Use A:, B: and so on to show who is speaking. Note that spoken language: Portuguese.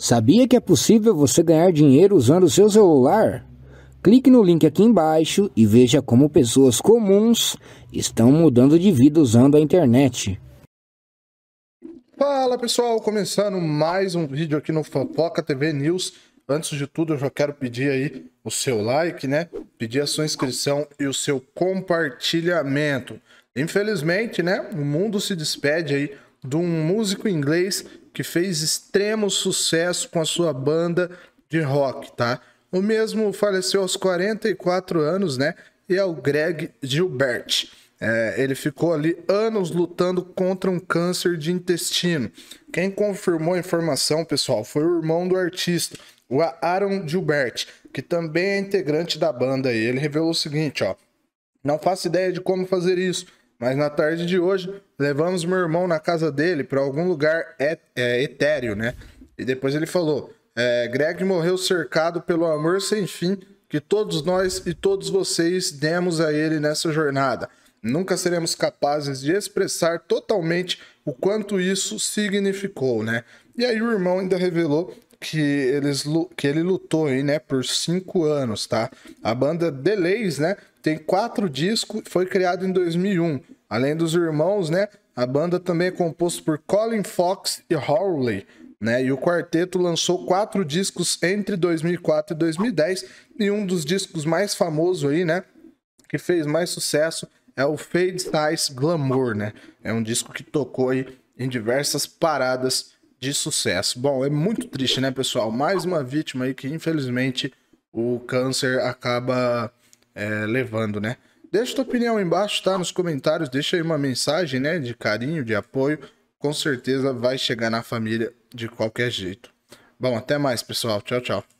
A: Sabia que é possível você ganhar dinheiro usando o seu celular? Clique no link aqui embaixo e veja como pessoas comuns estão mudando de vida usando a internet. Fala pessoal, começando mais um vídeo aqui no Fofoca TV News. Antes de tudo, eu já quero pedir aí o seu like, né? Pedir a sua inscrição e o seu compartilhamento. Infelizmente, né? O mundo se despede aí de um músico inglês que fez extremo sucesso com a sua banda de rock, tá? O mesmo faleceu aos 44 anos, né? E é o Greg Gilbert. É, ele ficou ali anos lutando contra um câncer de intestino. Quem confirmou a informação, pessoal, foi o irmão do artista, o Aaron Gilbert, que também é integrante da banda. E ele revelou o seguinte, ó: não faço ideia de como fazer isso. Mas na tarde de hoje, levamos meu irmão na casa dele para algum lugar et é, é, etéreo, né? E depois ele falou: é, Greg morreu cercado pelo amor sem fim que todos nós e todos vocês demos a ele nessa jornada. Nunca seremos capazes de expressar totalmente o quanto isso significou, né? E aí o irmão ainda revelou que, eles, que ele lutou aí, né, por cinco anos, tá? A banda Delays, né, tem quatro discos, foi criado em 2001. Além dos irmãos, né, a banda também é composta por Colin Fox e Howley, né? E o quarteto lançou quatro discos entre 2004 e 2010, e um dos discos mais famosos aí, né, que fez mais sucesso é o Fade Size Glamour, né? É um disco que tocou aí em diversas paradas de sucesso. Bom, é muito triste, né, pessoal? Mais uma vítima aí que, infelizmente, o câncer acaba é, levando, né? Deixa tua opinião aí embaixo, tá? Nos comentários, deixa aí uma mensagem, né? De carinho, de apoio. Com certeza vai chegar na família de qualquer jeito. Bom, até mais, pessoal. Tchau, tchau.